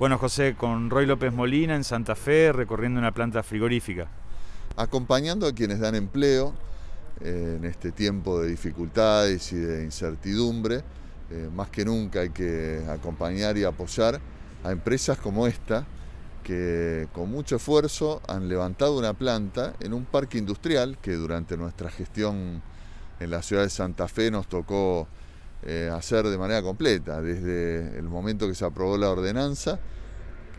Bueno, José, con Roy López Molina en Santa Fe, recorriendo una planta frigorífica. Acompañando a quienes dan empleo eh, en este tiempo de dificultades y de incertidumbre, eh, más que nunca hay que acompañar y apoyar a empresas como esta, que con mucho esfuerzo han levantado una planta en un parque industrial que durante nuestra gestión en la ciudad de Santa Fe nos tocó eh, hacer de manera completa, desde el momento que se aprobó la ordenanza,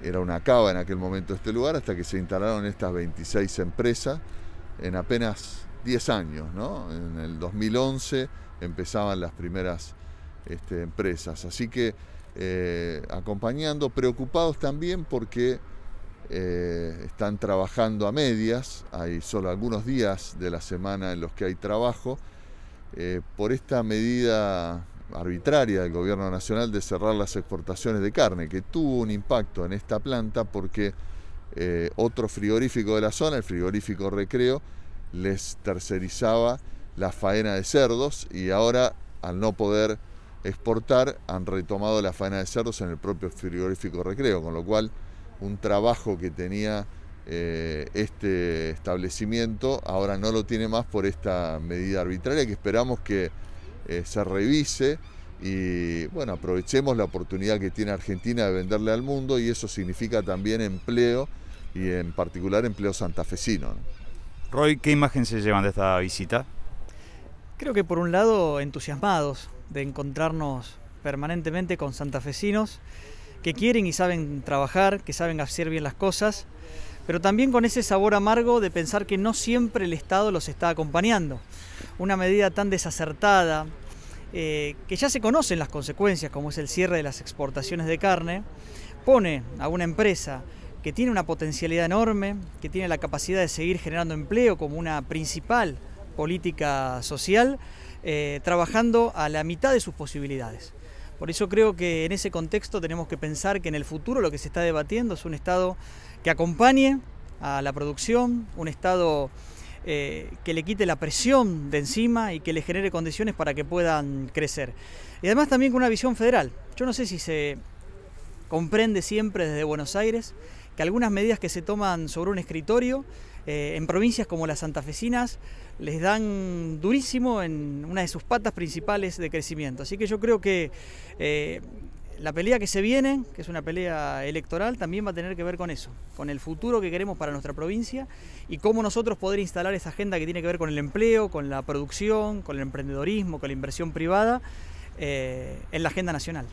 era una cava en aquel momento este lugar, hasta que se instalaron estas 26 empresas en apenas 10 años, ¿no? En el 2011 empezaban las primeras este, empresas. Así que eh, acompañando, preocupados también porque eh, están trabajando a medias, hay solo algunos días de la semana en los que hay trabajo, por esta medida arbitraria del gobierno nacional de cerrar las exportaciones de carne, que tuvo un impacto en esta planta porque eh, otro frigorífico de la zona, el frigorífico Recreo, les tercerizaba la faena de cerdos y ahora al no poder exportar han retomado la faena de cerdos en el propio frigorífico Recreo, con lo cual un trabajo que tenía eh, este establecimiento ahora no lo tiene más por esta medida arbitraria que esperamos que eh, se revise y bueno, aprovechemos la oportunidad que tiene Argentina de venderle al mundo y eso significa también empleo y en particular empleo santafesino. Roy, ¿qué imagen se llevan de esta visita? Creo que por un lado entusiasmados de encontrarnos permanentemente con santafesinos que quieren y saben trabajar, que saben hacer bien las cosas, pero también con ese sabor amargo de pensar que no siempre el Estado los está acompañando una medida tan desacertada, eh, que ya se conocen las consecuencias, como es el cierre de las exportaciones de carne, pone a una empresa que tiene una potencialidad enorme, que tiene la capacidad de seguir generando empleo como una principal política social, eh, trabajando a la mitad de sus posibilidades. Por eso creo que en ese contexto tenemos que pensar que en el futuro lo que se está debatiendo es un Estado que acompañe a la producción, un Estado eh, que le quite la presión de encima y que le genere condiciones para que puedan crecer. Y además también con una visión federal. Yo no sé si se comprende siempre desde Buenos Aires que algunas medidas que se toman sobre un escritorio eh, en provincias como las santafesinas les dan durísimo en una de sus patas principales de crecimiento. Así que yo creo que eh, la pelea que se viene, que es una pelea electoral, también va a tener que ver con eso, con el futuro que queremos para nuestra provincia y cómo nosotros poder instalar esa agenda que tiene que ver con el empleo, con la producción, con el emprendedorismo, con la inversión privada eh, en la agenda nacional.